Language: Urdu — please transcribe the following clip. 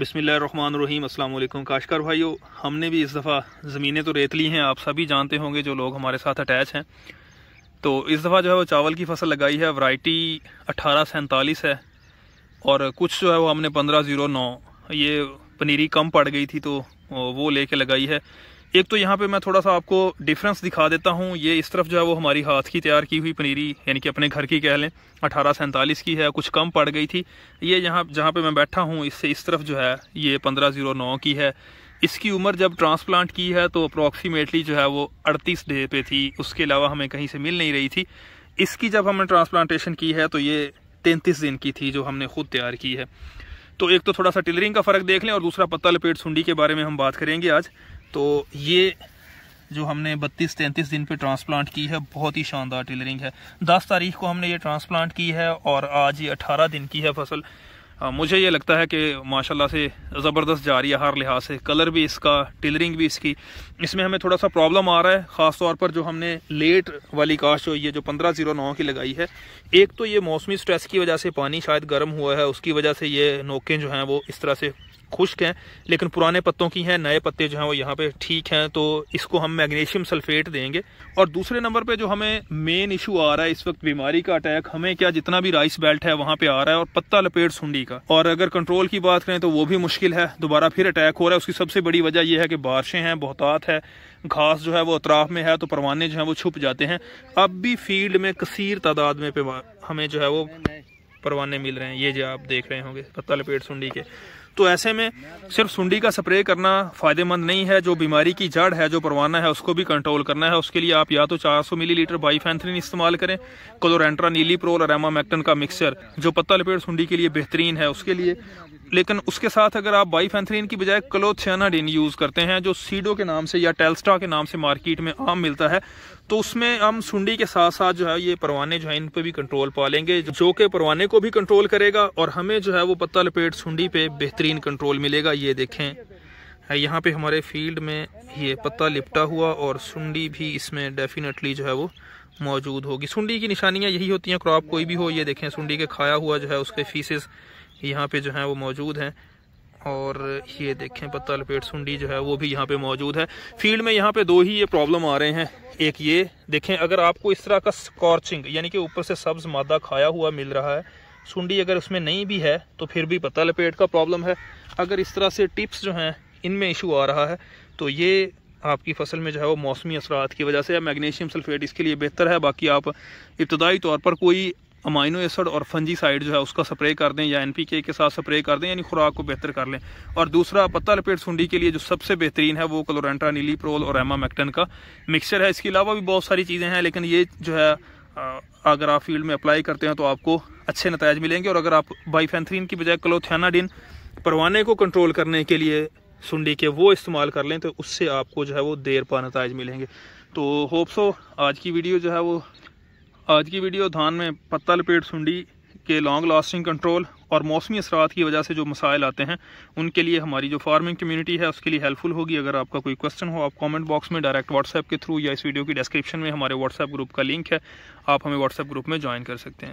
بسم اللہ الرحمن الرحیم السلام علیکم کاشکر بھائیو ہم نے بھی اس دفعہ زمینیں تو ریت لی ہیں آپ سبھی جانتے ہوں گے جو لوگ ہمارے ساتھ اٹیچ ہیں تو اس دفعہ جو ہے وہ چاول کی فصل لگائی ہے ورائٹی اٹھارہ سینتالیس ہے اور کچھ جو ہے وہ ہم نے پندرہ زیرو نو یہ پنیری کم پڑ گئی تھی تو وہ لے کے لگائی ہے ایک تو یہاں پہ میں تھوڑا سا آپ کو ڈیفرنس دکھا دیتا ہوں یہ اس طرف جو ہے وہ ہماری ہاتھ کی تیار کی ہوئی پنیری یعنی کہ اپنے گھر کی کہہ لیں اٹھارہ سینتالیس کی ہے کچھ کم پڑ گئی تھی یہ یہاں جہاں پہ میں بیٹھا ہوں اس سے اس طرف جو ہے یہ پندرہ زیرو نو کی ہے اس کی عمر جب ٹرانسپلانٹ کی ہے تو اپروکسیمیٹلی جو ہے وہ اڑتیس ڈے پہ تھی اس کے علاوہ ہمیں کہیں سے مل نہیں رہی تھی اس کی جب ہم نے ٹرانسپلانٹیشن کی ہے تو یہ تینتیس دن کی تھی جو ہم نے خود تیار کی ہے تو ایک تو تھوڑا سا ٹیلرنگ کا فرق دیکھ لیں اور دوسرا پتہ لپیٹ سنڈی کے بارے میں ہم بات کریں گے آج تو یہ جو ہم نے بتیس تینتیس دن پہ ٹرانسپلانٹ کی ہے بہت ہی شاندار ٹیلرنگ ہے دس تاریخ کو ہم نے یہ ٹرانسپلانٹ کی ہے اور آج یہ اٹھارہ دن کی ہے فصل مجھے یہ لگتا ہے کہ ماشاءاللہ سے زبردست جاری ہے ہر لحاظ سے کلر بھی اس کا ٹیلرنگ بھی اس کی اس میں ہمیں تھوڑا سا پرابلم آ رہا ہے خاص طور پر جو ہم نے لیٹ والی کاش جو یہ جو پندرہ زیرو نو کی لگائی ہے ایک تو یہ موسمی سٹریس کی وجہ سے پانی شاید گرم ہوا ہے اس کی وجہ سے یہ نوکیں جو ہیں وہ اس طرح سے خشک ہیں لیکن پرانے پتوں کی ہیں نئے پتے جو ہیں وہ یہاں پہ ٹھیک ہیں تو اس کو ہم میگنیشیم سلفیٹ دیں گے اور دوسرے نمبر پہ جو ہمیں مین ایشو آ رہا ہے اس وقت بیماری کا اٹیک ہمیں کیا جتنا بھی رائس بیلٹ ہے وہاں پہ آ رہا ہے اور پتہ لپیٹ سنڈی کا کا اور اگر کنٹرول کی بات کریں تو وہ بھی مشکل ہے دوبارہ پھر اٹیک ہو رہا ہے اس کی سب سے بڑی وجہ یہ ہے کہ بارشیں ہیں بہتات ہے گھاس جو ہے وہ اطراف میں ہے تو پروانے جو ہیں وہ چھپ جاتے ہیں اب بھی فیلڈ میں کثیر تعداد میں ہمیں جو ہے وہ پروانے مل رہے ہیں یہ جو آپ دیکھ رہے ہوں گے پتہ لپیٹ سنڈی کے تو ایسے میں صرف سنڈی کا سپرے کرنا فائدہ مند نہیں ہے جو بیماری کی جڑ ہے جو پروانہ ہے اس کو بھی کنٹرول کرنا ہے اس کے لیے آپ یا تو چار سو ملی لیٹر بائی فینترین استعمال کریں کلورینٹرا نیلی پرول اور ایما میکٹن کا مکسر جو پتہ لپیٹ سنڈی کے لیے بہترین ہے اس کے لیے لیکن اس کے ساتھ اگر آپ بائی فینتھرین کی بجائے کلوتینا ڈین یوز کرتے ہیں جو سیڈو کے نام سے یا ٹیلسٹا کے نام سے مارکیٹ میں عام ملتا ہے تو اس میں ہم سنڈی کے ساتھ ساتھ جو ہے یہ پروانے جو ہے ان پہ بھی کنٹرول پا لیں گے جو کہ پروانے کو بھی کنٹرول کرے گا اور ہمیں جو ہے وہ پتہ لپیٹ سنڈی پہ بہترین کنٹرول ملے گا یہ دیکھیں یہاں پہ ہمارے فیلڈ میں یہ پتہ لپٹا ہوا اور سنڈی بھی اس میں ڈیفینیٹلی جو ہے وہ موجود ہوگی سنڈی کی نشانیاں یہی ہوتی ہیں کراپ کوئی بھی ہو یہ دیکھیں سنڈی کے کھایا ہوا جو ہے اس کے فیسز یہاں پہ جو ہیں وہ موجود ہیں اور یہ دیکھیں پتہ لپیٹ سنڈی جو ہے وہ بھی یہاں پہ موجود ہے فیلڈ میں یہاں پہ دو ہی یہ پرابلم آ رہے ہیں ایک یہ دیکھیں اگر آپ کو اس طرح کا سکارچنگ یعنی کہ اوپر سے سبز مادہ کھایا ہوا مل رہا ہے سنڈی اگر اس میں نہیں بھی ہے تو پھر بھی پتہ لپیٹ کا پرابلم ہے اگر اس طرح سے ٹپس جو ہیں ان میں ایشو آ رہا ہے تو یہ آپ کی فصل میں جو ہے وہ موسمی اثرات کی وجہ سے میگنیشیم سلفیٹ اس کے لیے بہتر ہے باقی آپ ابتدائی طور پر کوئی امائنو ایسڈ اور فنجی سائڈ جو ہے اس کا سپرے کر دیں یا این پی کے کے ساتھ سپرے کر دیں یعنی خوراک کو بہتر کر لیں اور دوسرا پتہ لپیٹ سنڈی کے لیے جو سب سے بہترین ہے وہ کلورینٹرا نیلی پرول اور ایما میکٹن کا مکسچر ہے اس کے علاوہ بھی بہت ساری چیزیں ہیں لیکن یہ جو ہے اگر آپ فیلڈ میں اپلائی کرتے ہیں تو آپ کو اچھے نتائج ملیں گے اور اگر آپ بائی فینتھرین کی بجائے کلوتھیناڈین پروانے کو کنٹرول کرنے کے لیے سنڈی کے وہ استعمال کر لیں تو اس سے آپ کو جو ہے وہ دیر پا نتائج ملیں گے تو ہوپ سو آج کی ویڈیو جو ہے وہ آج کی ویڈیو دھان میں پتل پیٹ سنڈی کے لانگ لاسٹنگ کنٹرول اور موسمی اثرات کی وجہ سے جو مسائل آتے ہیں ان کے لیے ہماری جو فارمنگ کمیونٹی ہے اس کے لیے ہیلپ فل ہوگی اگر آپ کا کوئی کویشچن ہو آپ کامنٹ باکس میں ڈائریکٹ واٹس ایپ کے تھرو یا اس ویڈیو کی ڈسکرپشن میں ہمارے ایپ گروپ کا لنک ہے آپ ہمیں واٹس ایپ گروپ میں جوائن کر سکتے ہیں